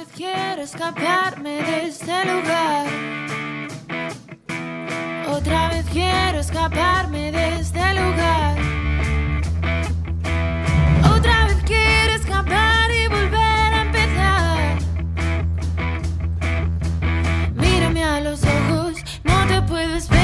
Otra vez quiero escaparme de este lugar. Otra vez quiero escaparme de este lugar. Otra vez quiero escapar y volver a empezar. Mírame a los ojos, no te puedes ver.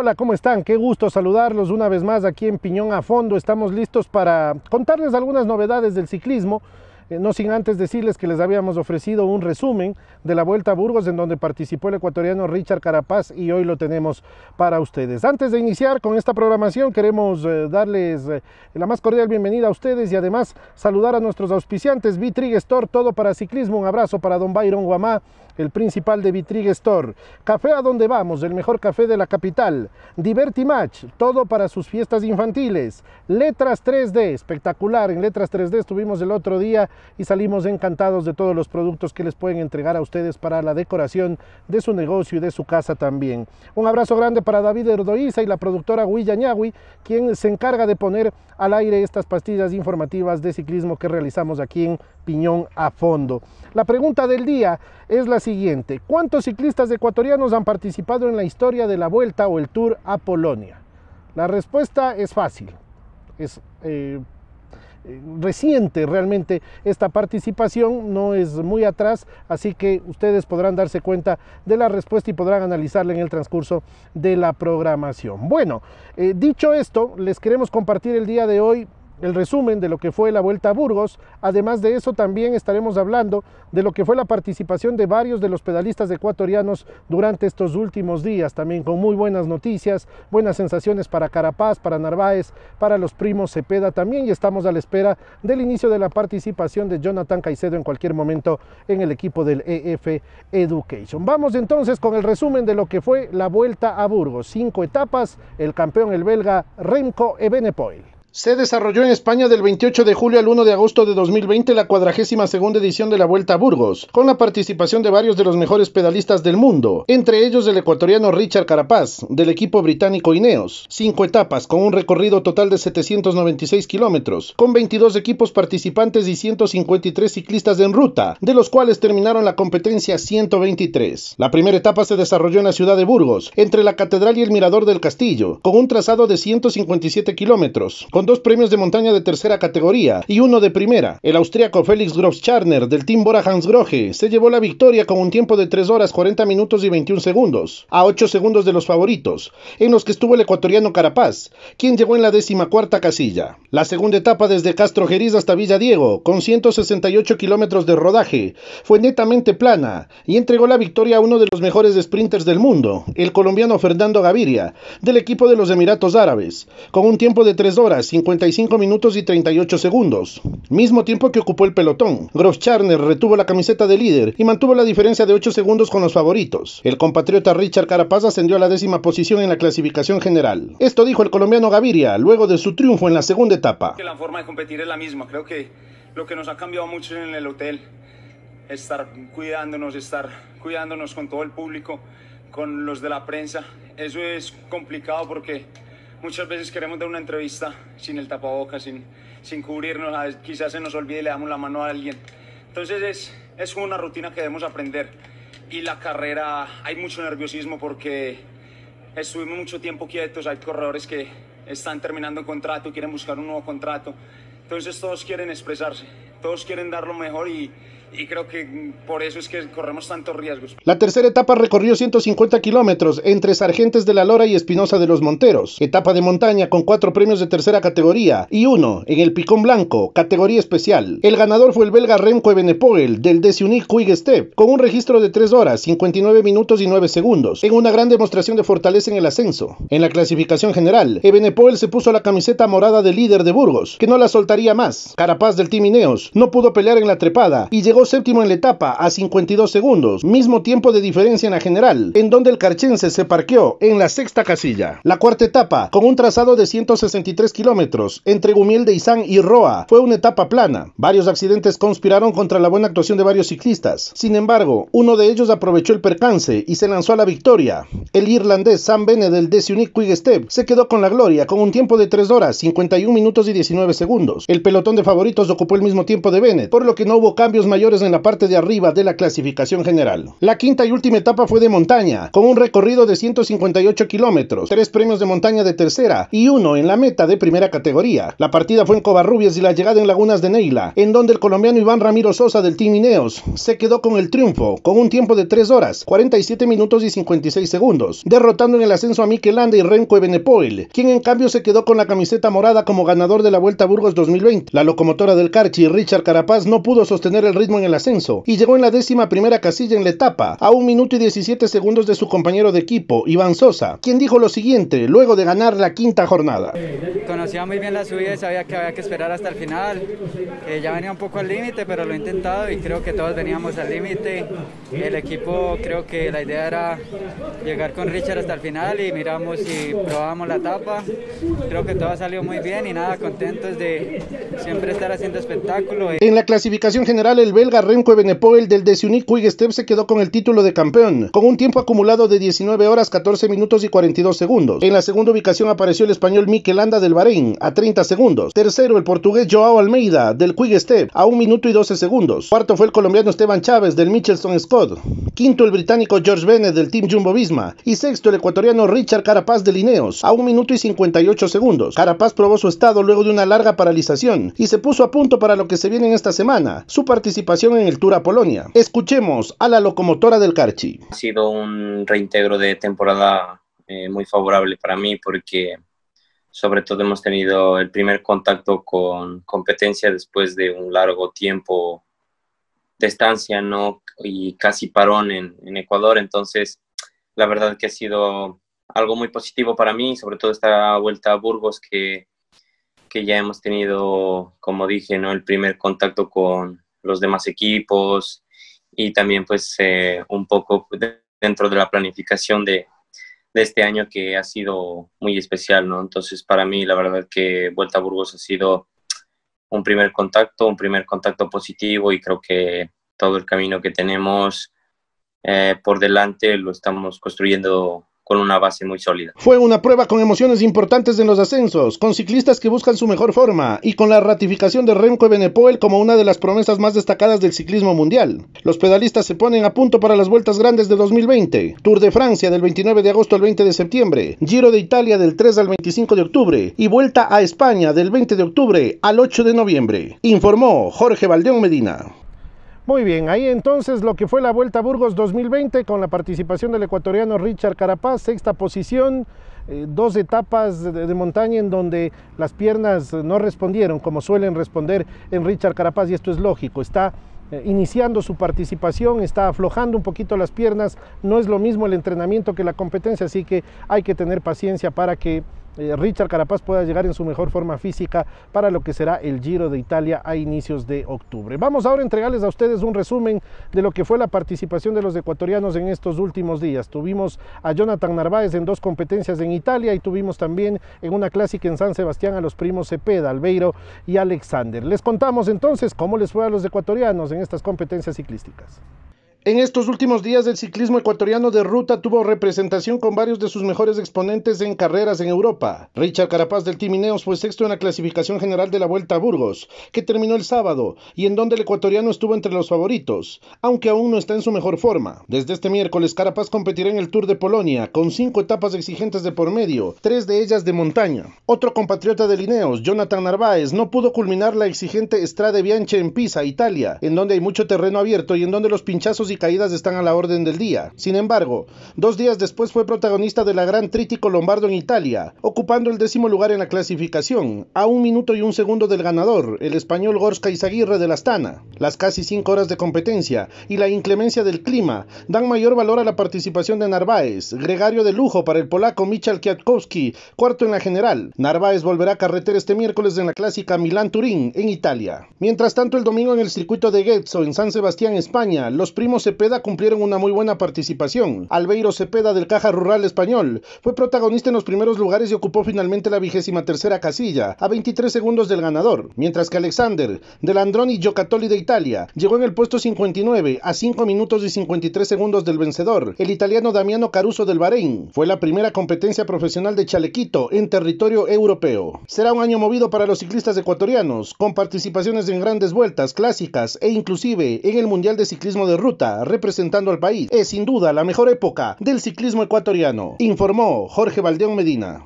Hola, ¿cómo están? Qué gusto saludarlos una vez más aquí en Piñón a Fondo. Estamos listos para contarles algunas novedades del ciclismo. Eh, no sin antes decirles que les habíamos ofrecido un resumen de la Vuelta a Burgos en donde participó el ecuatoriano Richard Carapaz y hoy lo tenemos para ustedes. Antes de iniciar con esta programación queremos eh, darles eh, la más cordial bienvenida a ustedes y además saludar a nuestros auspiciantes Vitrig Store, todo para ciclismo. Un abrazo para don Byron Guamá, el principal de Vitrig Store. Café a donde vamos, el mejor café de la capital. Diverti Match, todo para sus fiestas infantiles. Letras 3D, espectacular. En Letras 3D estuvimos el otro día y salimos encantados de todos los productos que les pueden entregar a ustedes para la decoración de su negocio y de su casa también. Un abrazo grande para David Erdoiza y la productora Huillañahui, quien se encarga de poner al aire estas pastillas informativas de ciclismo que realizamos aquí en Piñón a fondo. La pregunta del día es la siguiente, ¿cuántos ciclistas ecuatorianos han participado en la historia de la Vuelta o el Tour a Polonia? La respuesta es fácil, es eh, reciente realmente esta participación, no es muy atrás, así que ustedes podrán darse cuenta de la respuesta y podrán analizarla en el transcurso de la programación. Bueno, eh, dicho esto, les queremos compartir el día de hoy el resumen de lo que fue la Vuelta a Burgos. Además de eso, también estaremos hablando de lo que fue la participación de varios de los pedalistas ecuatorianos durante estos últimos días, también con muy buenas noticias, buenas sensaciones para Carapaz, para Narváez, para los primos Cepeda también, y estamos a la espera del inicio de la participación de Jonathan Caicedo en cualquier momento en el equipo del EF Education. Vamos entonces con el resumen de lo que fue la Vuelta a Burgos. Cinco etapas, el campeón el belga Remco Ebenepoel. Se desarrolló en España del 28 de julio al 1 de agosto de 2020 la cuadragésima segunda edición de la Vuelta a Burgos, con la participación de varios de los mejores pedalistas del mundo, entre ellos el ecuatoriano Richard Carapaz, del equipo británico Ineos. Cinco etapas con un recorrido total de 796 kilómetros, con 22 equipos participantes y 153 ciclistas en ruta, de los cuales terminaron la competencia 123. La primera etapa se desarrolló en la ciudad de Burgos, entre la catedral y el mirador del castillo, con un trazado de 157 kilómetros, con dos premios de montaña de tercera categoría y uno de primera. El austríaco Felix Grosscharner del Team Bora Hans se llevó la victoria con un tiempo de 3 horas 40 minutos y 21 segundos, a 8 segundos de los favoritos, en los que estuvo el ecuatoriano Carapaz, quien llegó en la decimacuarta casilla. La segunda etapa desde Castro Jeriz hasta Villa Diego, con 168 kilómetros de rodaje, fue netamente plana y entregó la victoria a uno de los mejores sprinters del mundo, el colombiano Fernando Gaviria, del equipo de los Emiratos Árabes, con un tiempo de 3 horas 55 minutos y 38 segundos, mismo tiempo que ocupó el pelotón. Charner retuvo la camiseta de líder y mantuvo la diferencia de 8 segundos con los favoritos. El compatriota Richard Carapaz ascendió a la décima posición en la clasificación general. Esto dijo el colombiano Gaviria luego de su triunfo en la segunda etapa. La forma de competir es la misma, creo que lo que nos ha cambiado mucho en el hotel, estar cuidándonos, estar cuidándonos con todo el público, con los de la prensa, eso es complicado porque Muchas veces queremos dar una entrevista sin el tapabocas, sin, sin cubrirnos, quizás se nos olvide y le damos la mano a alguien. Entonces es, una rutina que debemos aprender. Y la carrera, hay mucho nerviosismo porque estuvimos mucho tiempo quietos, hay corredores que están terminando un contrato, quieren buscar un nuevo contrato. Entonces todos quieren expresarse todos quieren dar lo mejor y, creo que por eso es que corremos tantos riesgos. La tercera etapa recorrió 150 kilómetros entre Sargentes de la Lora y Espinosa de los Monteros, etapa de montaña con cuatro premios de tercera categoría y uno en el Picón Blanco, categoría especial. El ganador fue el belga Remco Evenepoel del Desunic Quick Step, con un registro de 3 horas, 59 minutos y 9 segundos, en una gran demostración de fortaleza en el ascenso. En la clasificación general, Evenepoel se puso la camiseta morada del líder de Burgos, que no la soltaría más. Carapaz del Ineos no pudo pelear en la trepada y llegó séptimo en la etapa a 52 segundos, mismo tiempo de diferencia en la general, en donde el carchense se parqueó en la sexta casilla. La cuarta etapa, con un trazado de 163 kilómetros entre Gumiel de Isán y Roa, fue una etapa plana. Varios accidentes conspiraron contra la buena actuación de varios ciclistas. Sin embargo, uno de ellos aprovechó el percance y se lanzó a la victoria. El irlandés Sam Bene del Desunic Quick se quedó con la gloria con un tiempo de 3 horas, 51 minutos y 19 segundos. El pelotón de favoritos ocupó el mismo tiempo de Bennett, por lo que no hubo cambios mayores en la parte de arriba de la clasificación general. La quinta y última etapa fue de montaña, con un recorrido de 158 kilómetros, tres premios de montaña de tercera y uno en la meta de primera categoría. La partida fue en Covarrubias y la llegada en Lagunas de Neila, en donde el colombiano Iván Ramiro Sosa del Team Ineos se quedó con el triunfo, con un tiempo de 3 horas, 47 minutos y 56 segundos, derrotando en el ascenso a Mikel Landa y Renko Benepoel, quien en cambio se quedó con la camiseta morada como ganador de la Vuelta a Burgos 2020. La locomotora del Carchi, Rich Richard Carapaz no pudo sostener el ritmo en el ascenso y llegó en la décima primera casilla en la etapa, a un minuto y 17 segundos de su compañero de equipo, Iván Sosa, quien dijo lo siguiente luego de ganar la quinta jornada. Conocía muy bien la subida y sabía que había que esperar hasta el final. que ya venía un poco al límite, pero lo he intentado y creo que todos veníamos al límite. El equipo, creo que la idea era llegar con Richard hasta el final y miramos y probamos la etapa. Creo que todo ha salido muy bien y nada, contentos de siempre estar haciendo espectáculos eh. En la clasificación general, el belga Renko Ebenepoel del Quig Quick se quedó con el título de campeón, con un tiempo acumulado de 19 horas, 14 minutos y 42 segundos. En la segunda ubicación apareció el español Mikel Landa del Bahrein, a 30 segundos. Tercero, el portugués Joao Almeida del Quick a 1 minuto y 12 segundos. Cuarto fue el colombiano Esteban Chávez del Michelson Scott. Quinto, el británico George Bennett del Team Jumbo Visma. Y sexto, el ecuatoriano Richard Carapaz de Lineos, a 1 minuto y 58 segundos. Carapaz probó su estado luego de una larga paralización y se puso a punto para lo que se vienen esta semana, su participación en el Tour a Polonia. Escuchemos a la locomotora del Carchi. Ha sido un reintegro de temporada eh, muy favorable para mí porque sobre todo hemos tenido el primer contacto con competencia después de un largo tiempo de estancia ¿no? y casi parón en, en Ecuador. Entonces, la verdad que ha sido algo muy positivo para mí, sobre todo esta vuelta a Burgos que que ya hemos tenido, como dije, ¿no? el primer contacto con los demás equipos y también pues eh, un poco dentro de la planificación de, este año que ha sido muy especial, ¿no? Entonces para mí la verdad que Vuelta a Burgos ha sido un primer contacto, un primer contacto positivo y creo que todo el camino que tenemos eh, por delante lo estamos construyendo con una base muy sólida. Fue una prueba con emociones importantes en los ascensos, con ciclistas que buscan su mejor forma y con la ratificación de Remco Benepoel como una de las promesas más destacadas del ciclismo mundial. Los pedalistas se ponen a punto para las vueltas grandes de 2020, Tour de Francia del 29 de agosto al 20 de septiembre, Giro de Italia del 3 al 25 de octubre y vuelta a España del 20 de octubre al 8 de noviembre, informó Jorge Valdeón Medina. Muy bien, ahí entonces lo que fue la Vuelta a Burgos 2020 con la participación del ecuatoriano Richard Carapaz, sexta posición, eh, dos etapas de, montaña en donde las piernas no respondieron como suelen responder en Richard Carapaz y esto es lógico, está eh, iniciando su participación, está aflojando un poquito las piernas, no es lo mismo el entrenamiento que la competencia, así que hay que tener paciencia para que eh, Richard Carapaz pueda llegar en su mejor forma física para lo que será el Giro de Italia a inicios de octubre. Vamos ahora a entregarles a ustedes un resumen de lo que fue la participación de los ecuatorianos en estos últimos días. Tuvimos a Jonathan Narváez en dos competencias en Italia y tuvimos también en una clásica en San Sebastián a los primos Cepeda, Albeiro y Alexander. Les contamos entonces cómo les fue a los ecuatorianos en estas competencias ciclísticas. En estos últimos días el ciclismo ecuatoriano de ruta tuvo representación con varios de sus mejores exponentes en carreras en Europa. Richard Carapaz del Team Ineos fue sexto en la clasificación general de la Vuelta a Burgos, que terminó el sábado y en donde el ecuatoriano estuvo entre los favoritos, aunque aún no está en su mejor forma. Desde este miércoles Carapaz competirá en el Tour de Polonia con cinco etapas exigentes de por medio, tres de ellas de montaña. Otro compatriota de Ineos, Jonathan Narváez, no pudo culminar la exigente Strade Bianche en Pisa, Italia, en donde hay mucho terreno abierto y en donde los pinchazos y caídas están a la orden del día. Sin embargo, dos días después fue protagonista de la gran Trítico Lombardo en Italia, ocupando el décimo lugar en la clasificación, a un minuto y un segundo del ganador, el español Gorska Izaguirre de la Astana. Las casi cinco horas de competencia y la inclemencia del clima dan mayor valor a la participación de Narváez, gregario de lujo para el polaco Michal Kwiatkowski, cuarto en la general. Narváez volverá a carretera este miércoles en la clásica Milán-Turín, en Italia. Mientras tanto, el domingo en el circuito de Getzo, en San Sebastián, España, los primos Cepeda cumplieron una muy buena participación. Albeiro Cepeda del Caja Rural Español fue protagonista en los primeros lugares y ocupó finalmente la vigésima tercera casilla, a 23 segundos del ganador, mientras que Alexander del Androni Giocattoli de Italia llegó en el puesto 59 a 5 minutos y 53 segundos del vencedor, el italiano Damiano Caruso del Bahrein. Fue la primera competencia profesional de Chalequito en territorio europeo. Será un año movido para los ciclistas ecuatorianos, con participaciones en grandes vueltas clásicas e inclusive en el Mundial de Ciclismo de Ruta representando al país. Es sin duda la mejor época del ciclismo ecuatoriano, informó Jorge Valdeón Medina.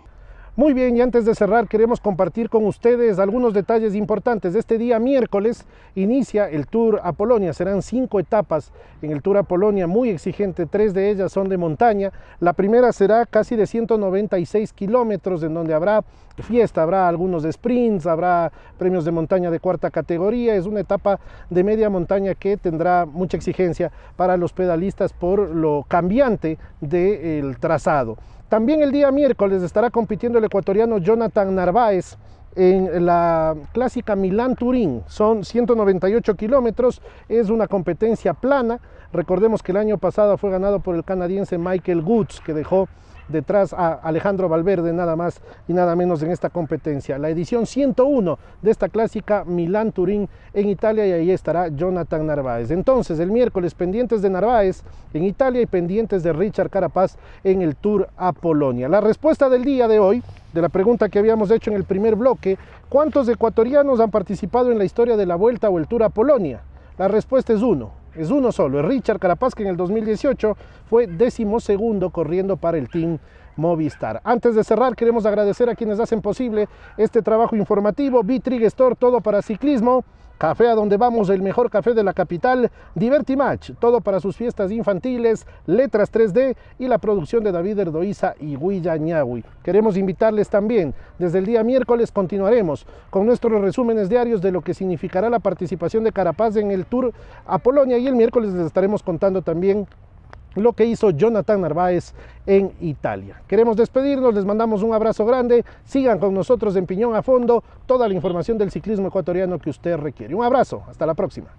Muy bien, y antes de cerrar queremos compartir con ustedes algunos detalles importantes. Este día miércoles inicia el Tour a Polonia. Serán cinco etapas en el Tour a Polonia, muy exigente. Tres de ellas son de montaña. La primera será casi de 196 kilómetros, en donde habrá fiesta, habrá algunos de sprints, habrá premios de montaña de cuarta categoría, es una etapa de media montaña que tendrá mucha exigencia para los pedalistas por lo cambiante del trazado. También el día miércoles estará compitiendo el ecuatoriano Jonathan Narváez en la clásica Milán-Turín. Son 198 kilómetros, es una competencia plana. Recordemos que el año pasado fue ganado por el canadiense Michael Woods, que dejó detrás a Alejandro Valverde, nada más y nada menos en esta competencia. La edición 101 de esta clásica Milán-Turín en Italia y ahí estará Jonathan Narváez. Entonces, el miércoles pendientes de Narváez en Italia y pendientes de Richard Carapaz en el Tour a Polonia. La respuesta del día de hoy, de la pregunta que habíamos hecho en el primer bloque, ¿cuántos ecuatorianos han participado en la historia de la Vuelta o el Tour a Polonia? La respuesta es uno es uno solo, es Richard Carapaz, que en el 2018 fue decimosegundo corriendo para el Team Movistar. Antes de cerrar, queremos agradecer a quienes hacen posible este trabajo informativo, Store, todo para ciclismo. Café a donde vamos, el mejor café de la capital, Divertimatch, todo para sus fiestas infantiles, letras 3D y la producción de David Erdoiza y Huilla Ñahui. Queremos invitarles también, desde el día miércoles continuaremos con nuestros resúmenes diarios de lo que significará la participación de Carapaz en el Tour a Polonia y el miércoles les estaremos contando también lo que hizo Jonathan Narváez en Italia. Queremos despedirnos, les mandamos un abrazo grande, sigan con nosotros en Piñón a fondo, toda la información del ciclismo ecuatoriano que usted requiere. Un abrazo, hasta la próxima.